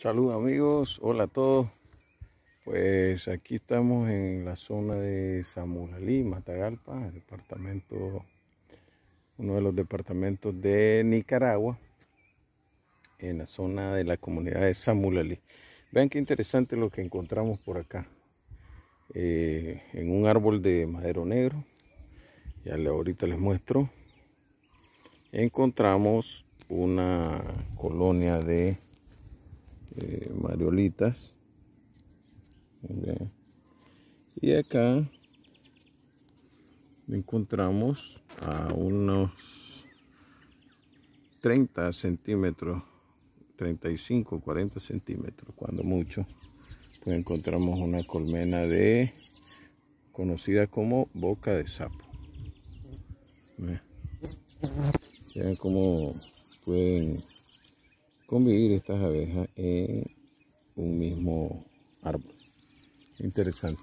Saludos amigos, hola a todos. Pues aquí estamos en la zona de Samulalí, Matagalpa, departamento, uno de los departamentos de Nicaragua, en la zona de la comunidad de Samulalí. Vean qué interesante lo que encontramos por acá, eh, en un árbol de madero negro, ya ahorita les muestro, encontramos una colonia de eh, mariolitas. Este, y acá encontramos a unos 30 centímetros, 35, 40 centímetros, cuando mucho, pues encontramos una colmena de conocida como boca de sapo. Vean cómo pueden convivir estas abejas en un mismo árbol. Interesante.